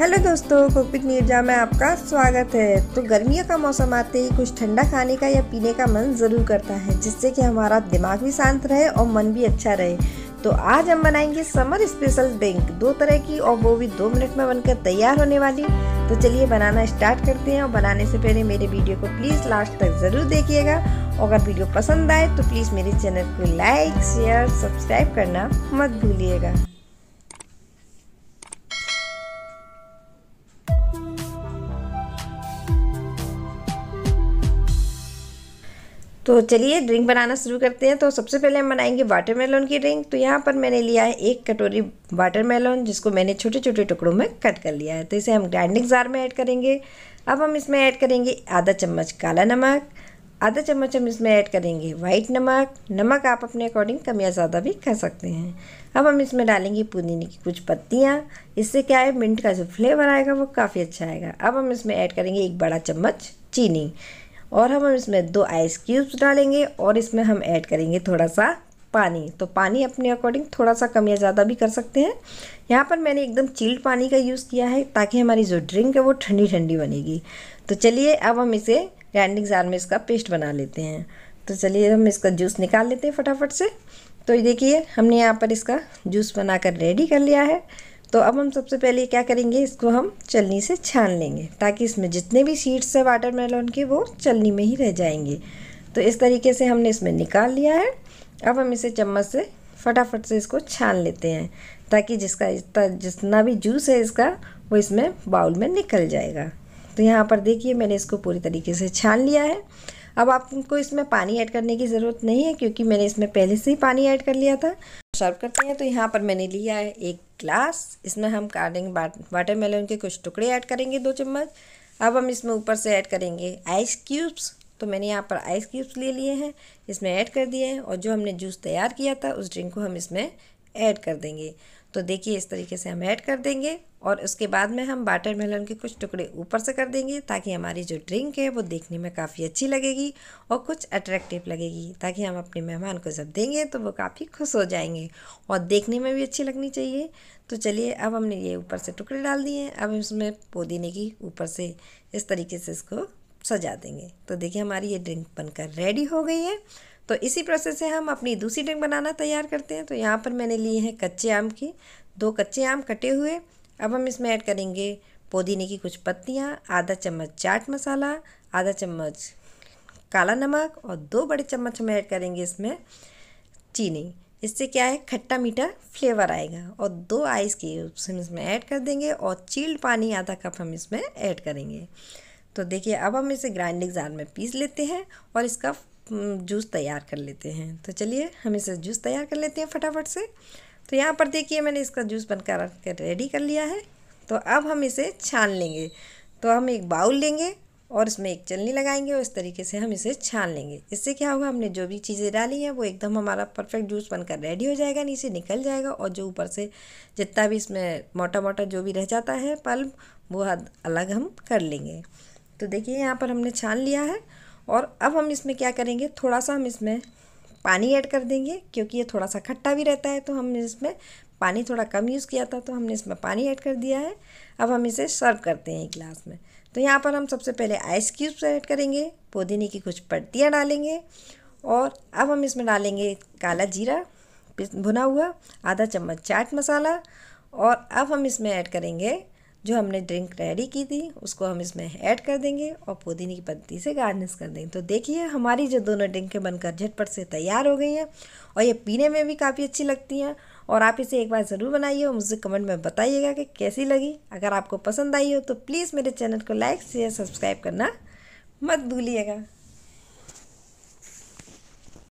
hello दोस्तों कुकपिक नीरजा में आपका स्वागत है तो गर्मियों का मौसम आते ही कुछ ठंडा खाने का या पीने का मन ज़रूर करता है जिससे कि हमारा दिमाग भी शांत रहे और मन भी अच्छा रहे तो आज हम बनाएंगे समर स्पेशल ड्रिंक दो तरह की और वो भी दो मिनट में बनकर तैयार होने वाली तो चलिए बनाना स्टार्ट करते हैं और बनाने से पहले मेरे वीडियो को प्लीज़ लास्ट तक ज़रूर देखिएगा और अगर वीडियो पसंद आए तो प्लीज़ मेरे चैनल को लाइक शेयर सब्सक्राइब करना मत भूलिएगा तो चलिए ड्रिंक बनाना शुरू करते हैं तो सबसे पहले हम बनाएंगे वाटरमेलन की ड्रिंक तो यहाँ पर मैंने लिया है एक कटोरी वाटरमेलन जिसको मैंने छोटे छोटे टुकड़ों में कट कर लिया है तो इसे हम ग्राइंडिंग जार में ऐड करेंगे अब हम इसमें ऐड करेंगे आधा चम्मच काला नमक आधा चम्मच हम इसमें ऐड करेंगे वाइट नमक नमक आप अपने अकॉर्डिंग कम या ज़्यादा भी कर सकते हैं अब हम इसमें डालेंगे पुदीने की कुछ पत्तियाँ इससे क्या है मिंट का जो फ्लेवर आएगा वो काफ़ी अच्छा आएगा अब हम इसमें ऐड करेंगे एक बड़ा चम्मच चीनी और हम इसमें दो आइस क्यूब्स डालेंगे और इसमें हम ऐड करेंगे थोड़ा सा पानी तो पानी अपने अकॉर्डिंग थोड़ा सा कम या ज़्यादा भी कर सकते हैं यहाँ पर मैंने एकदम चिल्ड पानी का यूज़ किया है ताकि हमारी जो ड्रिंक है वो ठंडी ठंडी बनेगी तो चलिए अब हम इसे ग्राइंडिंग जार में इसका पेस्ट बना लेते हैं तो चलिए हम इसका जूस निकाल लेते हैं फटाफट से तो देखिए हमने यहाँ पर इसका जूस बनाकर रेडी कर लिया है तो अब हम सबसे पहले क्या करेंगे इसको हम चलनी से छान लेंगे ताकि इसमें जितने भी सीड्स है मेलन के वो चलनी में ही रह जाएंगे तो इस तरीके से हमने इसमें निकाल लिया है अब हम इसे चम्मच से फटाफट से इसको छान लेते हैं ताकि जिसका जितना भी जूस है इसका वो इसमें बाउल में निकल जाएगा तो यहाँ पर देखिए मैंने इसको पूरी तरीके से छान लिया है अब आपको इसमें पानी ऐड करने की ज़रूरत नहीं है क्योंकि मैंने इसमें पहले से ही पानी ऐड कर लिया था सर्व करते हैं तो यहाँ पर मैंने लिया है एक ग्लास इसमें हम काटेंगे वाटर मेलन के कुछ टुकड़े ऐड करेंगे दो चम्मच अब हम इसमें ऊपर से ऐड करेंगे आइस क्यूब्स तो मैंने यहाँ पर आइस क्यूब्स ले लिए हैं इसमें ऐड कर दिए हैं और जो हमने जूस तैयार किया था उस ड्रिंक को हम इसमें ऐड कर देंगे तो देखिए इस तरीके से हम ऐड कर देंगे और उसके बाद में हम वाटर मेलन के कुछ टुकड़े ऊपर से कर देंगे ताकि हमारी जो ड्रिंक है वो देखने में काफ़ी अच्छी लगेगी और कुछ अट्रैक्टिव लगेगी ताकि हम अपने मेहमान को जब देंगे तो वो काफ़ी खुश हो जाएंगे और देखने में भी अच्छी लगनी चाहिए तो चलिए अब हमने ये ऊपर से टुकड़े डाल दिए अब इसमें पुदीने की ऊपर से इस तरीके से इसको सजा देंगे तो देखिए हमारी ये ड्रिंक बनकर रेडी हो गई है तो इसी प्रोसेस से हम अपनी दूसरी ड्रिंक बनाना तैयार करते हैं तो यहाँ पर मैंने लिए हैं कच्चे आम के दो कच्चे आम कटे हुए अब हम इसमें ऐड करेंगे पुदीने की कुछ पत्तियाँ आधा चम्मच चाट मसाला आधा चम्मच काला नमक और दो बड़े चम्मच हम ऐड करेंगे इसमें चीनी इससे क्या है खट्टा मीठा फ्लेवर आएगा और दो आइस की हम इसमें ऐड कर देंगे और चील्ड पानी आधा कप हम इसमें ऐड करेंगे तो देखिए अब हम इसे ग्राइंडिंग जार में पीस लेते हैं और इसका जूस तैयार कर लेते हैं तो चलिए हम इसे जूस तैयार कर लेते हैं फटाफट से तो यहाँ पर देखिए मैंने इसका जूस बनकर रेडी कर लिया है तो अब हम इसे छान लेंगे तो हम एक बाउल लेंगे और इसमें एक चलनी लगाएंगे और इस तरीके से हम इसे छान लेंगे इससे क्या होगा हमने जो भी चीज़ें डाली हैं वो एकदम हमारा परफेक्ट जूस बनकर रेडी हो जाएगा नीचे निकल जाएगा और जो ऊपर से जितना भी इसमें मोटा मोटा जो भी रह जाता है पल्ब वो अलग हम कर लेंगे तो देखिए यहाँ पर हमने छान लिया है और अब हम इसमें क्या करेंगे थोड़ा सा हम इसमें पानी ऐड कर देंगे क्योंकि ये थोड़ा सा खट्टा भी रहता है तो हमने इसमें पानी थोड़ा कम यूज़ किया था तो हमने इसमें पानी ऐड कर दिया है अब हम इसे सर्व करते हैं गिलास में तो यहाँ पर हम सबसे पहले आइस क्यूब्स ऐड करेंगे पुदीने की कुछ पत्तियाँ डालेंगे और अब हम इसमें डालेंगे काला जीरा भुना हुआ आधा चम्मच चाट मसाला और अब हम इसमें ऐड करेंगे जो हमने ड्रिंक रेडी की थी उसको हम इसमें ऐड कर देंगे और पुदीने की पत्ती से गार्निश कर देंगे तो देखिए हमारी जो दोनों ड्रिंकें बनकर झटपट से तैयार हो गई हैं और ये पीने में भी काफ़ी अच्छी लगती हैं और आप इसे एक बार ज़रूर बनाइए और मुझे कमेंट में बताइएगा कि कैसी लगी अगर आपको पसंद आई हो तो प्लीज़ मेरे चैनल को लाइक शेयर सब्सक्राइब करना मत भूलिएगा